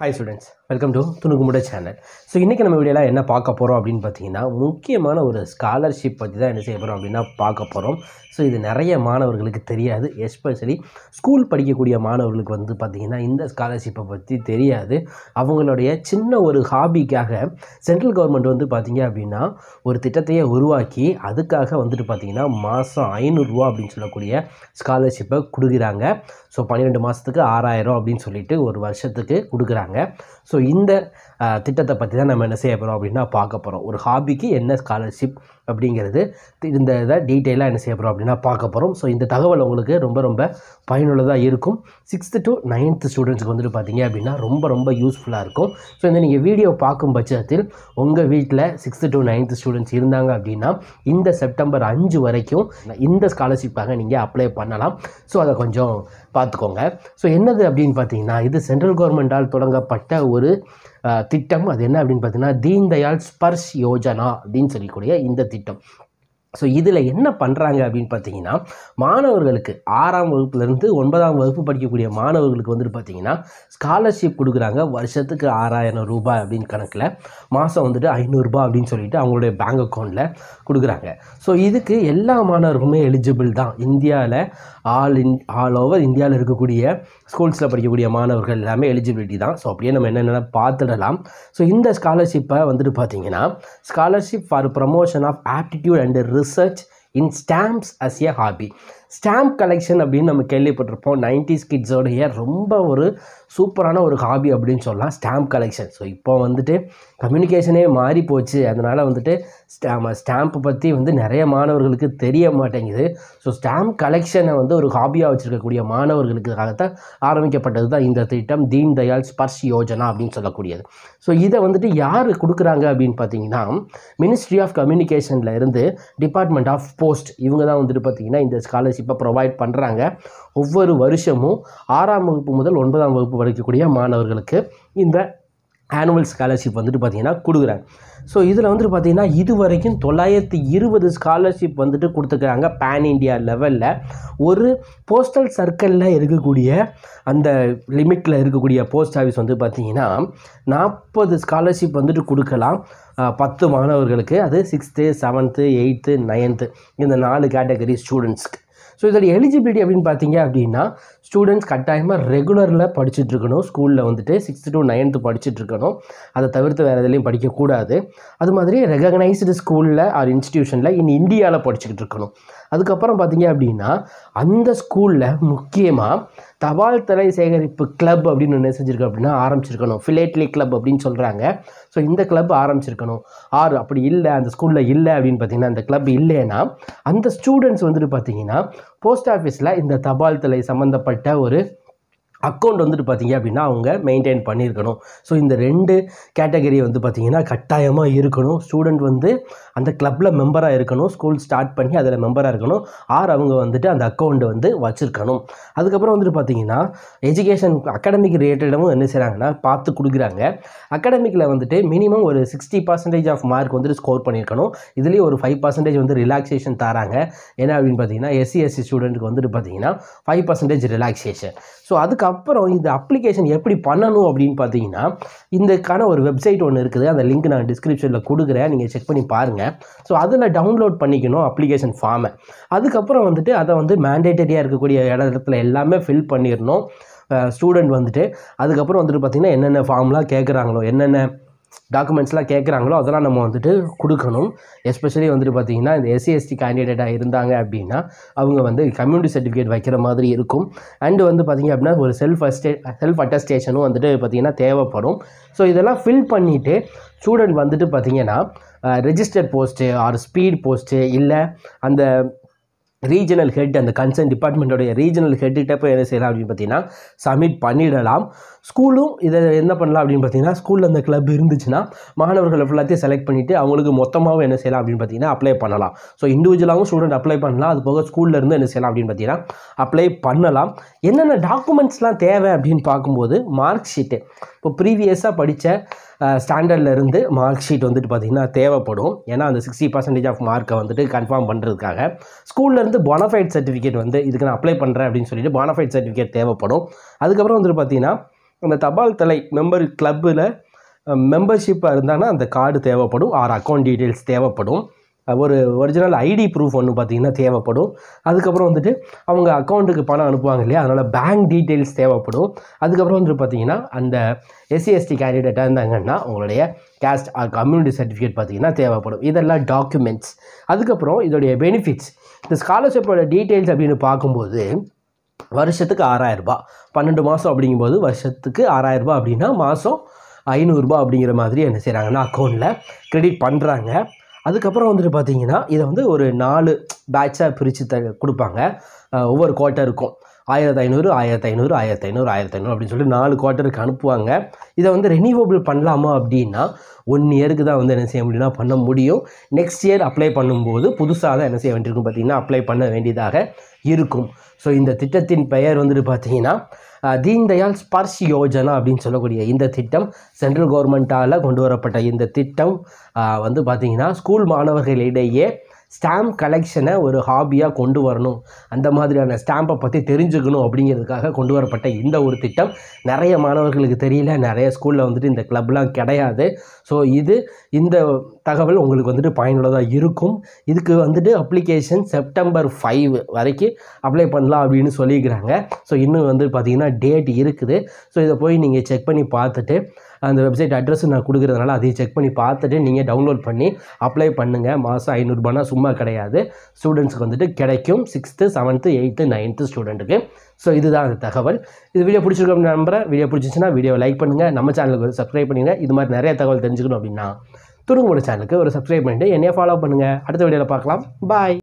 hi students welcome to துணுக்குமுட channel so இன்றைக்கி நம்ம வீடியோவில் என்ன பார்க்க போகிறோம் அப்படின்னு பார்த்தீங்கன்னா முக்கியமான ஒரு ஸ்காலர்ஷிப் பற்றி தான் என்ன செய்ய போகிறோம் அப்படின்னா பார்க்க போகிறோம் ஸோ இது நிறைய மாணவர்களுக்கு தெரியாது எஸ்பெஷலி ஸ்கூல் படிக்கக்கூடிய மாணவர்களுக்கு வந்து பார்த்திங்கன்னா இந்த ஸ்காலர்ஷிப்பை பற்றி தெரியாது அவங்களுடைய சின்ன ஒரு ஹாபிக்காக சென்ட்ரல் கவர்மெண்ட் வந்து பார்த்திங்க அப்படின்னா ஒரு திட்டத்தையே உருவாக்கி அதுக்காக வந்துட்டு பார்த்திங்கன்னா மாதம் ஐநூறுரூவா அப்படின்னு சொல்லக்கூடிய ஸ்காலர்ஷிப்பை கொடுக்குறாங்க ஸோ பன்னிரெண்டு மாதத்துக்கு ஆறாயிரம் அப்படின்னு சொல்லிட்டு ஒரு வருஷத்துக்கு கொடுக்குறாங்க கொடுக்குறாங்க ஸோ இந்த திட்டத்தை பற்றி தான் நம்ம என்ன செய்ய போகிறோம் அப்படின்னா பார்க்க போகிறோம் ஒரு ஹாபிக்கு என்ன ஸ்காலர்ஷிப் அப்படிங்கிறது இந்த இதை டீட்டெயிலாக என்ன செய்ய போகிறோம் அப்படின்னா பார்க்க போகிறோம் ஸோ இந்த தகவல் உங்களுக்கு ரொம்ப ரொம்ப பயனுள்ளதாக இருக்கும் சிக்ஸ்த்து டு நைன்த்து ஸ்டூடெண்ட்ஸுக்கு வந்துட்டு பார்த்தீங்க அப்படின்னா ரொம்ப ரொம்ப யூஸ்ஃபுல்லாக இருக்கும் ஸோ இந்த நீங்கள் வீடியோ பார்க்கும் பட்சத்தில் உங்கள் வீட்டில் சிக்ஸ்த்து டு நைன்த்து ஸ்டூடெண்ட்ஸ் இருந்தாங்க அப்படின்னா இந்த செப்டம்பர் அஞ்சு வரைக்கும் இந்த ஸ்காலர்ஷிப்பாக நீங்கள் அப்ளை பண்ணலாம் ஸோ அதை கொஞ்சம் பார்த்துக்கோங்க ஸோ என்னது அப்படின்னு பார்த்தீங்கன்னா இது சென்ட்ரல் கவர்மெண்ட்டால் தொடங்கப்பட்ட ஒரு திட்டம் அது என்ன அப்படின்னு பார்த்தீங்கன்னா தீன் ஸ்பர்ஷ் யோஜனா அப்படின்னு சொல்லக்கூடிய இந்த திட்டம் ஸோ இதில் என்ன பண்ணுறாங்க அப்படின்னு பார்த்தீங்கன்னா மாணவர்களுக்கு ஆறாம் வகுப்புலேருந்து ஒன்பதாம் வகுப்பு படிக்கக்கூடிய மாணவர்களுக்கு வந்துட்டு பார்த்தீங்கன்னா ஸ்காலர்ஷிப் கொடுக்குறாங்க வருஷத்துக்கு ஆறாயிரம் ரூபாய் அப்படின்னு கணக்கில் மாதம் வந்துட்டு ஐநூறுரூபா அப்படின்னு சொல்லிட்டு அவங்களுடைய பேங்க் அக்கௌண்ட்டில் கொடுக்குறாங்க ஸோ இதுக்கு எல்லா மாணவர்களுமே எலிஜிபிள் தான் இந்தியாவில் ஆல் இன் ஆல் ஓவர் இந்தியாவில் இருக்கக்கூடிய ஸ்கூல்ஸில் படிக்கக்கூடிய மாணவர்கள் எல்லாமே எலிஜிபிலிட்டி தான் ஸோ அப்படியே நம்ம என்னென்ன பார்த்துடலாம் ஸோ இந்த ஸ்காலர்ஷிப்பை வந்துட்டு பார்த்தீங்கன்னா scholarship for promotion of aptitude and research in stamps as a hobby stamp collection அப்படின்னு நம்ம கேள்விப்பட்டிருப்போம் நைன்டிஸ் கிட்ஸோடைய ரொம்ப ஒரு சூப்பரான ஒரு ஹாபி அப்படின்னு சொல்லலாம் ஸ்டாம்ப் கலெக்ஷன் ஸோ இப்போ வந்துட்டு கம்யூனிகேஷனே மாறி போச்சு அதனால் வந்துட்டு ஸ்டாம் ஸ்டாம்ப் பற்றி வந்து நிறைய மாணவர்களுக்கு தெரிய மாட்டேங்குது ஸோ ஸ்டாம்ப் கலெக்ஷனை வந்து ஒரு ஹாபியாக வச்சுருக்கக்கூடிய மாணவர்களுக்காகத்தான் ஆரம்பிக்கப்பட்டது தான் இந்த திட்டம் தீன் தயாள் ஸ்பர்ஷ் யோஜனா அப்படின்னு சொல்லக்கூடியது ஸோ இதை வந்துட்டு யார் கொடுக்குறாங்க அப்படின்னு பார்த்தீங்கன்னா மினிஸ்ட்ரி ஆஃப் கம்யூனிகேஷனில் இருந்து டிபார்ட்மெண்ட் ஆஃப் போஸ்ட் இவங்க தான் வந்துட்டு பார்த்தீங்கன்னா இந்த ஸ்காலர்ஷிப் ஸ்காலர்ஷிப்பை ப்ரொவைட் பண்ணுறாங்க ஒவ்வொரு வருஷமும் ஆறாம் வகுப்பு முதல் ஒன்பதாம் வகுப்பு படிக்கக்கூடிய மாணவர்களுக்கு இந்த ஆனுவல் ஸ்காலர்ஷிப் வந்துட்டு பார்த்திங்கன்னா கொடுக்குறாங்க ஸோ இதில் வந்துட்டு பார்த்திங்கன்னா இது வரைக்கும் தொள்ளாயிரத்தி இருபது ஸ்காலர்ஷிப் வந்துட்டு கொடுத்துருக்குறாங்க பேன் இண்டியா லெவலில் ஒரு போஸ்டல் சர்க்கிளில் இருக்கக்கூடிய அந்த லிமிட்டில் இருக்கக்கூடிய போஸ்ட் ஆஃபீஸ் வந்து பார்த்திங்கன்னா நாற்பது ஸ்காலர்ஷிப் வந்துட்டு கொடுக்கலாம் பத்து மாணவர்களுக்கு அது சிக்ஸ்த்து செவன்த்து எயித்து நைன்த்து இந்த நாலு கேட்டகரி ஸ்டூடெண்ட்ஸ்க்கு ஸோ இதோட எலிஜிபிலிட்டி அப்படின்னு பார்த்தீங்க அப்படின்னா ஸ்டூடெண்ட்ஸ் கட்டாயமாக ரெகுலரில் படிச்சுட்டு இருக்கணும் ஸ்கூலில் வந்துட்டு சிக்ஸ்த்து டு நைன்த்து படிச்சுட்டு இருக்கணும் அதை தவிர்த்து வேறு எதுலேயும் படிக்கக்கூடாது அது மாதிரி ரெகக்னைஸ்டு ஸ்கூலில் ஆர் இன்ஸ்டியூஷனில் இன் இந்தியாவில் படிச்சுக்கிட்டு இருக்கணும் அதுக்கப்புறம் பார்த்தீங்க அப்படின்னா அந்த ஸ்கூலில் முக்கியமாக தபால் தலை சேகரிப்பு கிளப் அப்படின்னு ஒன்று செஞ்சுருக்கு அப்படின்னா ஆரம்பிச்சிருக்கணும் ஃபிலேட்லி கிளப் அப்படின்னு சொல்கிறாங்க ஸோ இந்த கிளப் ஆரம்பிச்சிருக்கணும் ஆர் அப்படி இல்லை அந்த ஸ்கூலில் இல்லை அப்படின்னு பார்த்தீங்கன்னா அந்த கிளப் இல்லைன்னா அந்த ஸ்டூடெண்ட்ஸ் வந்துட்டு பார்த்தீங்கன்னா போஸ்ட் ஆஃபீஸில் இந்த தபால் தலை சம்மந்தப்பட்ட ஒரு அக்கௌண்ட் வந்துட்டு பார்த்திங்க அப்படின்னா அவங்க மெயின்டைன் பண்ணியிருக்கணும் ஸோ இந்த ரெண்டு கேட்டகரி வந்து பார்த்திங்கன்னா கட்டாயமாக இருக்கணும் ஸ்டூடெண்ட் வந்து அந்த கிளப்பில் மெம்பராக இருக்கணும் ஸ்கூல் ஸ்டார்ட் பண்ணி அதில் மெம்பராக இருக்கணும் ஆர் அவங்க வந்துட்டு அந்த அக்கௌண்ட்டு வந்து வச்சுருக்கணும் அதுக்கப்புறம் வந்துட்டு பார்த்திங்கன்னா எஜுகேஷன் அகாடமிக் ரிலேட்டடும் என்ன செய்கிறாங்கன்னா பார்த்து கொடுக்குறாங்க அகாடமிக்கில் வந்துட்டு மினிமம் ஒரு சிக்ஸ்டி பர்சன்டேஜ் ஆஃப் மார்க் வந்துட்டு ஸ்கோர் பண்ணியிருக்கணும் இதுலேயும் ஒரு ஃபைவ் பர்சன்டேஜ் வந்து ரிலாக்ஸேஷன் தராங்க ஏன்னா அப்படின்னு பார்த்தீங்கன்னா எஸ்சி எஸ்சி ஸ்டூடெண்ட்டுக்கு வந்துட்டு பார்த்திங்கன்னா ஃபைவ் பர்சன்டேஜ் ரிலாக்ஸேஷன் ஸோ அதுக்கு அதுக்கப்புறம் இந்த அப்ளிகேஷன் எப்படி பண்ணணும் அப்படின்னு பார்த்தீங்கன்னா இதுக்கான ஒரு வெப்சைட் ஒன்று இருக்குது அந்த லிங்க் நான் டிஸ்கிரிப்ஷனில் கொடுக்குறேன் நீங்கள் செக் பண்ணி பாருங்கள் ஸோ அதில் டவுன்லோட் பண்ணிக்கணும் அப்ளிகேஷன் ஃபார்மை அதுக்கப்புறம் வந்துட்டு அதை வந்து மேண்டேட்டரியாக இருக்கக்கூடிய இடத்துல எல்லாமே ஃபில் பண்ணிடணும் ஸ்டூடெண்ட் வந்துட்டு அதுக்கப்புறம் வந்துட்டு பார்த்திங்கன்னா என்னென்ன ஃபார்ம்லாம் கேட்குறாங்களோ என்னென்ன டாக்குமெண்ட்ஸ்லாம் கேட்குறாங்களோ அதெல்லாம் நம்ம வந்துட்டு கொடுக்கணும் எஸ்பெஷலி வந்துட்டு பார்த்திங்கன்னா இந்த எஸ்சி எஸ்டி கேண்டிடேட்டாக இருந்தாங்க அப்படின்னா அவங்க வந்து கம்யூனிட்டி சர்டிஃபிகேட் வைக்கிற மாதிரி இருக்கும் அண்டு வந்து பார்த்திங்க அப்படின்னா ஒரு செல்ஃப் அஸ்டே செல்ஃப் அட்டஸ்டேஷனும் வந்துட்டு பார்த்திங்கன்னா தேவைப்படும் ஸோ இதெல்லாம் ஃபில் பண்ணிவிட்டு ஸ்டூடெண்ட் வந்துட்டு பார்த்திங்கன்னா registered post or speed post இல்லை அந்த ரீஜனல் ஹெட் அந்த கன்சர்ன் டிபார்ட்மெண்ட்டோடைய ரீஜனல் ஹெட்டுகிட்ட போய் என்ன செய்யலாம் அப்படின்னு பார்த்தீங்கன்னா சப்மிட் பண்ணிடலாம் ஸ்கூலும் இதை என்ன பண்ணலாம் அப்படின்னு பார்த்தீங்கன்னா ஸ்கூலில் அந்த கிளப் இருந்துச்சுன்னா மாணவர்கள் எல்லாத்தையும் செலக்ட் பண்ணிவிட்டு அவங்களுக்கு மொத்தமாகவும் என்ன செய்யலாம் அப்படின்னு பார்த்தீங்கன்னா அப்ளை பண்ணலாம் ஸோ இண்டிவிஜுவலாகவும் ஸ்டூடெண்ட் அப்ளை பண்ணலாம் அது போக ஸ்கூலில் இருந்து என்ன செய்யலாம் அப்படின்னு பார்த்தீங்கன்னா அப்ளை பண்ணலாம் என்னென்ன டாக்குமெண்ட்ஸ்லாம் தேவை அப்படின்னு பார்க்கும்போது மார்க் ஷீட்டு இப்போ ப்ரீவியஸாக படித்த ஸ்டாண்டர்ட்லேருந்து மார்க் ஷீட் வந்துட்டு பார்த்திங்கன்னா தேவைப்படும் ஏன்னா அந்த சிக்ஸ்டி பர்சன்டேஜ் ஆஃப் மார்க்கை வந்துட்டு கன்ஃபார்ம் பண்ணுறதுக்காக ஸ்கூல்லேருந்து பானஃபைட் சர்டிஃபிகேட் வந்து இதுக்கு நான் அப்ளை பண்ணுறேன் அப்படின்னு சொல்லிட்டு பானஃபைட் சர்டிஃபிகேட் தேவைப்படும் அதுக்கப்புறம் வந்துட்டு பார்த்திங்கன்னா அந்த தபால் தலை மெம்பர் கிளப்பில் மெம்பர்ஷிப்பாக இருந்தாங்கன்னா அந்த கார்டு தேவைப்படும் ஆர் அக்கௌண்ட் டீட்டெயில்ஸ் தேவைப்படும் ஒரு ஒரிஜினல் ஐடி ப்ரூஃப் ஒன்று பார்த்திங்கன்னா தேவைப்படும் அதுக்கப்புறம் வந்துட்டு அவங்க அக்கௌண்ட்டுக்கு பணம் அனுப்புவாங்க இல்லையா அதனால் பேங்க் டீட்டெயில்ஸ் தேவைப்படும் அதுக்கப்புறம் வந்துட்டு பார்த்திங்கன்னா அந்த எஸ்சிஎஸ்டி கேண்டிடேட்டாக இருந்தாங்கன்னா உங்களுடைய கேஸ்ட் கம்யூனிட்டி சர்டிஃபிகேட் பார்த்திங்கன்னா தேவைப்படும் இதெல்லாம் டாக்குமெண்ட்ஸ் அதுக்கப்புறம் இதோடைய பெனிஃபிட்ஸ் இந்த ஸ்காலர்ஷிப்போட டீட்டெயில்ஸ் அப்படின்னு பார்க்கும்போது வருஷத்துக்கு ஆறாயிரரூபா பன்னெண்டு மாதம் அப்படிங்கும்போது வருஷத்துக்கு ஆறாயிரரூபா அப்படின்னா மாதம் ஐநூறுரூபா அப்படிங்கிற மாதிரி என்ன செய்கிறாங்கன்னா அக்கௌண்ட்டில் க்ரெடிட் பண்ணுறாங்க அதுக்கப்புறம் வந்துட்டு பார்த்தீங்கன்னா இதை வந்து ஒரு நாலு பேட்சாக பிரித்து த கொடுப்பாங்க ஒவ்வொரு குவார்ட்டருக்கும் ஆயிரத்தி ஐநூறு ஆயிரத்தி ஐநூறு ஆயிரத்தி ஐநூறு ஆயிரத்தி ஐநூறு அப்படின்னு சொல்லி நாலு குவார்ட்டருக்கு அனுப்புவாங்க இதை வந்து ரெனியூவபிள் பண்ணலாமா அப்படின்னா ஒன் இயருக்கு தான் வந்து என்ன செய்ய முடியும்னா பண்ண முடியும் நெக்ஸ்ட் இயர் அப்ளை பண்ணும்போது புதுசாக தான் என்ன செய்ய வேண்டியிருக்கும் பார்த்திங்கன்னா அப்ளை பண்ண வேண்டியதாக இருக்கும் ஸோ இந்த திட்டத்தின் பெயர் வந்துட்டு பார்த்தீங்கன்னா தீன் தயாள் ஸ்பர்ஷ் யோஜனா அப்படின்னு சொல்லக்கூடிய இந்த திட்டம் சென்ட்ரல் கவர்மெண்ட்டால் கொண்டு வரப்பட்ட இந்த திட்டம் வந்து பார்த்திங்கன்னா ஸ்கூல் மாணவர்களிடையே ஸ்டாம்ப் கலெக்ஷனை ஒரு ஹாபியாக கொண்டு வரணும் அந்த மாதிரியான ஸ்டாம்பை பற்றி தெரிஞ்சுக்கணும் அப்படிங்கிறதுக்காக கொண்டு வரப்பட்ட இந்த ஒரு திட்டம் நிறைய மாணவர்களுக்கு தெரியல நிறைய ஸ்கூலில் வந்துட்டு இந்த கிளப்லாம் கிடையாது ஸோ இது இந்த தகவல் உங்களுக்கு வந்துட்டு பயனுள்ளதாக இருக்கும் இதுக்கு வந்துட்டு அப்ளிகேஷன் செப்டம்பர் ஃபைவ் வரைக்கும் அப்ளை பண்ணலாம் அப்படின்னு சொல்லியிருக்கிறாங்க ஸோ இன்னும் வந்து பார்த்திங்கன்னா டேட் இருக்குது ஸோ இதை போய் நீங்கள் செக் பண்ணி பார்த்துட்டு அந்த வெப்சைட் அட்ரஸ் நான் கொடுக்குறதுனால அதையும் செக் பண்ணி பார்த்துட்டு நீங்கள் டவுன்லோட் பண்ணி அப்ளை பண்ணுங்கள் மாதம் ஐநூறுரூபானா சும்மா கிடையாது ஸ்டூடெண்ட்ஸுக்கு வந்துட்டு கிடைக்கும் சிக்ஸ்த்து செவன்த்து எயித்து நைன்த்து ஸ்டூடெண்ட்டுக்கு ஸோ இதுதான் அந்த தகவல் இது வீடியோ பிடிச்சிருக்கோம் நம்புகிறேன் வீடியோ பிடிச்சிச்சின்னா வீடியோவை லைக் பண்ணுங்கள் நம்ம சேனலுக்கு சப்ஸ்கிரைப் பண்ணிங்க இது மாதிரி நிறைய தகவல் தெரிஞ்சுக்கணும் அப்படின்னா துருங்குமணி சேனலுக்கு ஒரு சப்ஸ்கிரைப் பண்ணிட்டு என்னையே ஃபாலோ பண்ணுங்கள் அடுத்த வீடியோவில் பார்க்கலாம் பாய்